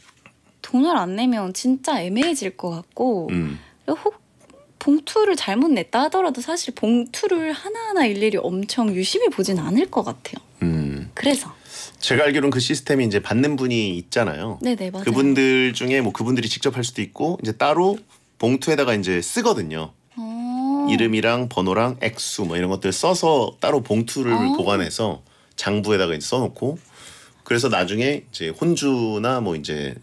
돈을 안 내면 진짜 애매해질 것 같고 음. 혹 봉투를 잘못 냈다 하더라도 사실 봉투를 하나하나 일일이 엄청 유심히 보진 않을 것 같아요. 음. 그래서 제가 알기로는 그 시스템이 이제 받는 분이 있잖아요. 네네 네, 맞아요. 그분들 중에 뭐 그분들이 직접 할 수도 있고 이제 따로 봉투에다가 이제 쓰거든요. 어. 이름이랑 번호랑 액수 뭐 이런 것들 써서 따로 봉투를 어. 보관해서 장부에다가 이제 써놓고 그래서 나중에 이제 혼주나 뭐 이제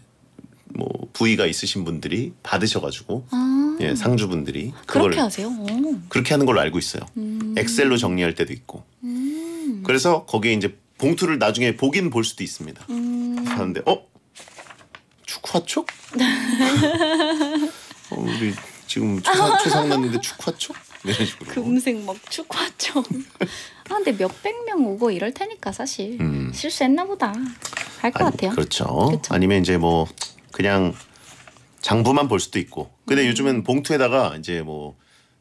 부위가 있으신 분들이 받으셔가지고 아 예, 상주분들이 그렇게 하세요? 그렇게 하는 걸로 알고 있어요. 음. 엑셀로 정리할 때도 있고. 음. 그래서 거기에 이제 봉투를 나중에 보긴 볼 수도 있습니다. 음. 하는데 어 축화촉? 어, 우리 지금 추상 났는데 축화촉? 뭐 이런 식으로. 금색 막 축화촉. 아 근데 몇백 명 오고 이럴 테니까 사실 음. 실수했나 보다 할 것 같아요. 그렇죠. 그쵸? 아니면 이제 뭐 그냥 장부만 볼 수도 있고. 근데 음. 요즘엔 봉투에다가 이제 뭐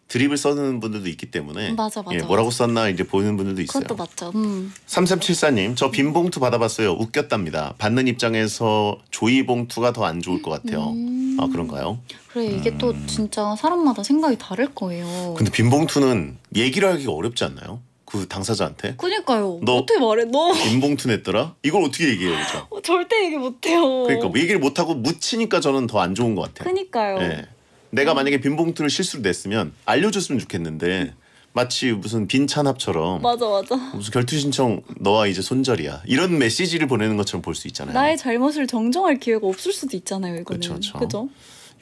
드립을 써는 분들도 있기 때문에 맞아, 음, 맞아, 예, 뭐라고 썼나 이제 보는 분들도 있어요. 그것도 맞죠. 음. 3374님 저 빈 봉투 받아봤어요. 웃겼답니다. 받는 입장에서 조이 봉투가 더 안 좋을 것 같아요. 음. 아 그런가요? 그래 이게 음. 또 진짜 사람마다 생각이 다를 거예요. 근데 빈 봉투는 얘기를 하기가 어렵지 않나요? 그 당사자한테? 그니까요. 너 어떻게 말해? 너 인봉투 냈더라? 이걸 어떻게 얘기해요, 그죠? 어, 절대 얘기 못해요. 그러니까 뭐 얘기를 못하고 묻히니까 저는 더 안 좋은 것 같아요. 그니까요. 예. 내가 음. 만약에 빈 봉투를 실수로 냈으면 알려줬으면 좋겠는데 마치 무슨 빈 찬합처럼 맞아 맞아 무슨 결투 신청 너와 이제 손절이야 이런 메시지를 보내는 것처럼 볼 수 있잖아요. 나의 잘못을 정정할 기회가 없을 수도 있잖아요, 이거는. 그렇죠. 죠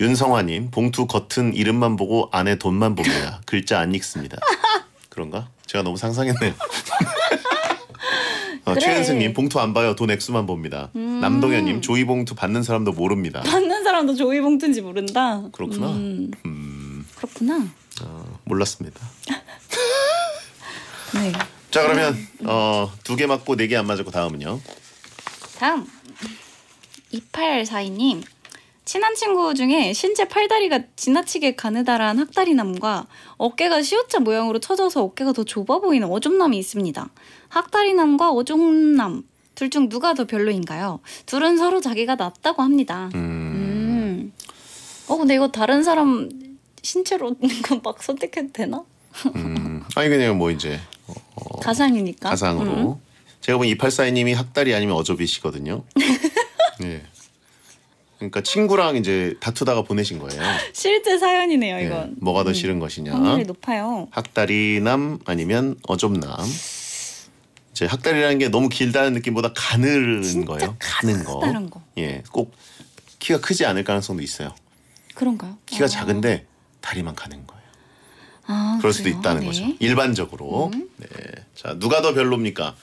윤성화님 봉투 겉은 이름만 보고 안에 돈만 봅니다. 글자 안 읽습니다. 그런가? 제가 너무 상상했네요. 어, 그래. 최현승님 봉투 안 봐요. 돈 액수만 봅니다. 음. 남동현님 조이 봉투 받는 사람도 모릅니다. 받는 사람도 조이 봉투인지 모른다. 그렇구나. 음. 음. 그렇구나. 어, 몰랐습니다. 네. 자 그러면 어, 두개 맞고 네 개 안 맞았고 다음은요. 다음 2842님 친한 친구 중에 신체 팔다리가 지나치게 가느다란 학다리남과 어깨가 시옷자 모양으로 처져서 어깨가 더 좁아 보이는 어중남이 있습니다. 학다리남과 어중남 둘 중 누가 더 별로인가요? 둘은 서로 자기가 낫다고 합니다. 음. 음. 어 근데 이거 다른 사람 신체로 막 선택해도 되나? 음. 아니 그냥 뭐 이제 어, 어. 가상이니까 가상으로 음. 제가 본 이팔사이님이 학다리 아니면 어저비시거든요. 예. 그러니까 친구랑 이제 다투다가 보내신 거예요. 실제 사연이네요, 예, 이건. 네, 뭐가 더 음. 싫은 것이냐? 확률이 높아요. 학다리남 아니면 어좀남. 이제 학다리라는 게 너무 길다는 느낌보다 가늘은 거예요. 가는 거. 거. 예, 꼭 키가 크지 않을 가능성도 있어요. 그런가요? 키가 아. 작은데 다리만 가는 거예요. 아, 그럴 그래요? 수도 있다는 네. 거죠. 일반적으로. 음. 네. 자, 누가 더 별로입니까?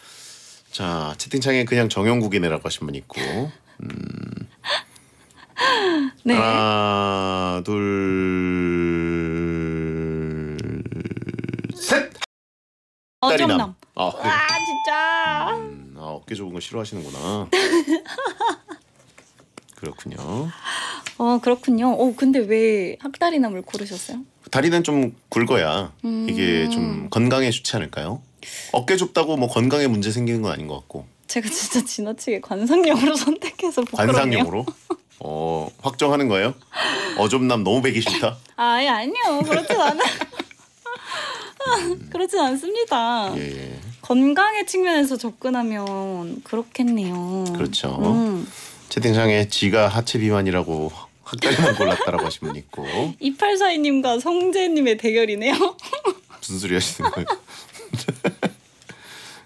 자, 채팅창에 그냥 정영국이네라고 하신 분 있고. 음. 네. 하나, 둘, 셋. 어정남. 아, 그래. 와 네. 진짜. 음, 아 어깨 좁은 거 싫어하시는구나. 그렇군요. 어 그렇군요. 어 근데 왜 학다리나물 고르셨어요? 다리는 좀 굵어야 음... 이게 좀 건강에 좋지 않을까요? 어깨 좁다고 뭐 건강에 문제 생기는 건 아닌 것 같고. 제가 진짜 지나치게 관상용으로 선택해서 부끄럽네요. 관상용으로? 어 확정하는 거예요? 어좀 남 너무 배기 싫다. 아니 예, 아니요 그렇진 않아. 그렇진 않습니다. 예, 예. 건강의 측면에서 접근하면 그렇겠네요. 그렇죠. 음. 채팅창에 지가 하체 비만이라고 학다리만 골랐다라고 하신 분 있고 이팔사이님과 성재님의 대결이네요. 무슨 소리 하시는 거예요?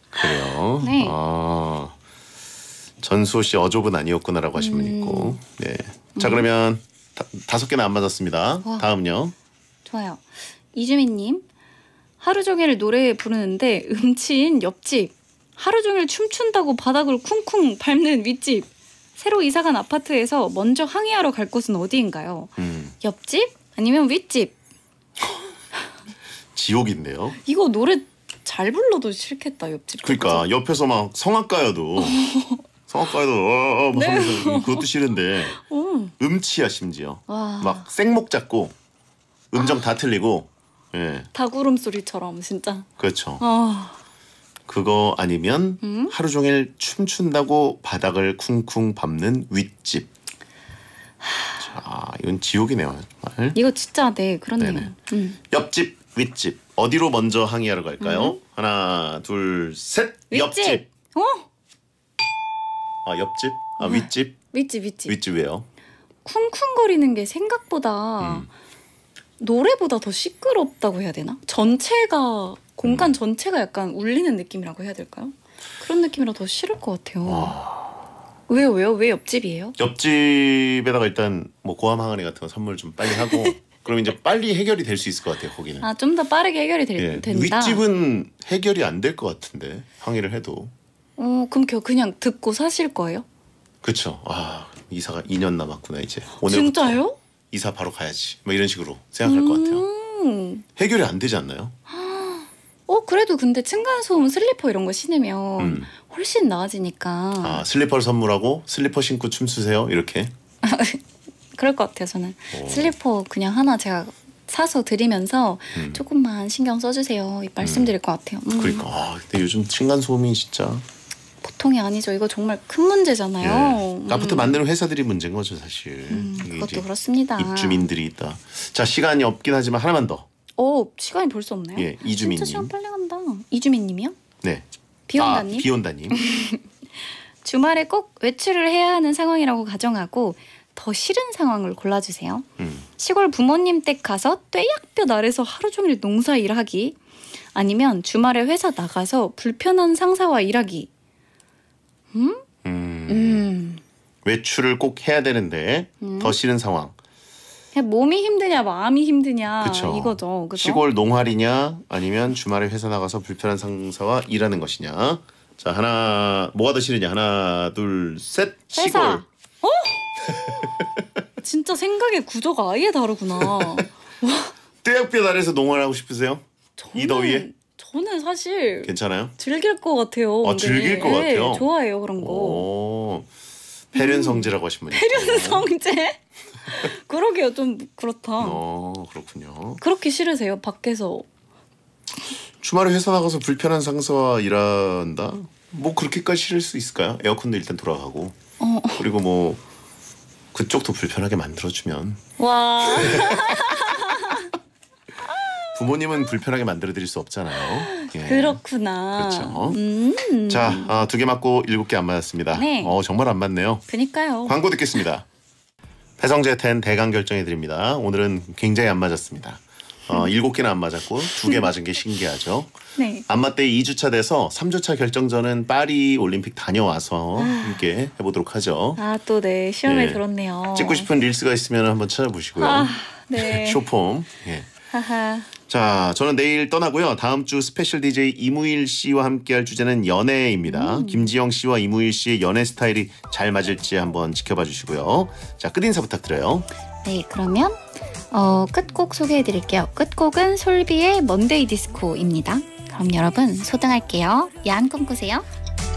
그래요. 네. 아. 전수호 씨 어조분 아니었구나라고 하신 분 있고. 음. 네. 자 그러면 다, 다섯 개는 안 맞았습니다. 와. 다음요. 좋아요. 이주민님 하루 종일 노래 부르는데 음치인 옆집 하루 종일 춤춘다고 바닥을 쿵쿵 밟는 윗집 새로 이사간 아파트에서 먼저 항의하러 갈 곳은 어디인가요? 음. 옆집 아니면 윗집? 지옥인데요. 이거 노래 잘 불러도 싫겠다 옆집. 그러니까 옆에서 막 성악가여도 성악가에도 어, 어, 뭐 네. 그것도 싫은데 음치야 심지어 와. 막 생목 잡고 음정 아. 다 틀리고 예. 다구름 소리처럼 진짜 그렇죠 어. 그거 아니면 음? 하루 종일 춤춘다고 바닥을 쿵쿵 밟는 윗집 하... 자 이건 지옥이네요 정말 이거 진짜 네 그렇네요 음. 옆집 윗집 어디로 먼저 항의하러 갈까요? 음. 하나 둘 셋 옆집 어? 아 옆집? 아 네. 윗집? 윗집 윗집. 윗집 왜요? 쿵쿵거리는 게 생각보다 음. 노래보다 더 시끄럽다고 해야 되나? 전체가 공간 음. 전체가 약간 울리는 느낌이라고 해야 될까요? 그런 느낌이라 더 싫을 것 같아요. 왜요 왜요 왜 옆집이에요? 옆집에다가 일단 뭐 고함 항아리 같은 거 선물 좀 빨리 하고 그럼 이제 빨리 해결이 될 수 있을 것 같아요 거기는. 아좀 더 빠르게 해결이 될, 예. 된다. 윗집은 해결이 안 될 것 같은데 항의를 해도. 어, 그럼 겨 그냥 듣고 사실 거예요? 그쵸. 아 이사가 2년 남았구나 이제. 오늘 진짜요? 이사 바로 가야지. 뭐 이런 식으로 생각할 것 같아요. 음. 해결이 안 되지 않나요? 어 그래도 근데 층간소음 슬리퍼 이런 거 신으면 음. 훨씬 나아지니까. 아 슬리퍼를 선물하고 슬리퍼 신고 춤추세요 이렇게. 그럴 것 같아요 저는 오. 슬리퍼 그냥 하나 제가 사서 드리면서 음. 조금만 신경 써주세요 음. 말씀드릴 것 같아요. 음. 그러니까 아 근데 요즘 층간소음이 진짜 보통이 아니죠. 이거 정말 큰 문제잖아요. 예. 아파트 음. 만드는 회사들이 문제인 거죠, 사실. 음, 그것도 그렇습니다. 입주민들이 있다. 자, 시간이 없긴 하지만 하나만 더. 오, 어, 시간이 벌써 없네요. 예, 이주민님. 진짜 시간 빨리 간다. 이주민님이요? 네. 비온다님. 아, 비온다님. 주말에 꼭 외출을 해야 하는 상황이라고 가정하고 더 싫은 상황을 골라주세요. 음. 시골 부모님 댁 가서 떼약볕 아래서 하루 종일 농사 일하기 아니면 주말에 회사 나가서 불편한 상사와 일하기 음. 음? 외출을 꼭 해야 되는데 음. 더 싫은 상황. 몸이 힘드냐 마음이 힘드냐 그쵸. 이거죠. 그쵸? 시골 농활이냐 아니면 주말에 회사 나가서 불편한 상사와 일하는 것이냐. 자 하나 뭐가 더 싫으냐 하나 둘 셋 시골. 어? 진짜 생각의 구조가 아예 다르구나. 와. 떼약볕 아래서 농활하고 싶으세요? 저는... 이 더위에? 저는 사실 괜찮아요? 즐길 것 같아요. 아, 즐길 것 네, 같아요. 좋아해요 그런 거. 폐륜 성제라고 하신 분이. 폐륜 음, 성제? 그러게요, 좀 그렇다. 어, 그렇군요. 그렇게 싫으세요? 밖에서 주말에 회사 나가서 불편한 상사와 일한다? 뭐 그렇게까지 싫을 수 있을까요? 에어컨도 일단 돌아가고 어. 그리고 뭐 그쪽도 불편하게 만들어주면 와 부모님은 불편하게 만들어 드릴 수 없잖아요. 예. 그렇구나. 그렇죠. 음. 자, 어, 아, 두개 맞고 일곱 개 안 맞았습니다. 네. 어, 정말 안 맞네요. 그니까요. 광고 듣겠습니다. 배성재 텐 대강 결정해 드립니다. 오늘은 굉장히 안 맞았습니다. 어, 일곱 개는 안 맞았고 두 개 맞은 게 신기하죠. 네. 안맞대 2주차 돼서 3주차 결정전은 파리 올림픽 다녀와서 아. 함께 해보도록 하죠. 아, 또 네. 시험에 예. 들었네요. 찍고 싶은 릴스가 있으면 한번 찾아보시고요. 아, 네. 쇼폼. 예. 하하. 자, 저는 내일 떠나고요. 다음 주 스페셜 DJ 이무일 씨와 함께할 주제는 연애입니다. 음. 김지영 씨와 이무일 씨의 연애 스타일이 잘 맞을지 한번 지켜봐 주시고요. 자, 끝 인사 부탁드려요. 네, 그러면 어, 끝곡 소개해 드릴게요. 끝곡은 솔비의 먼데이 디스코입니다. 그럼 여러분 소등할게요. 야안꿈 꾸세요.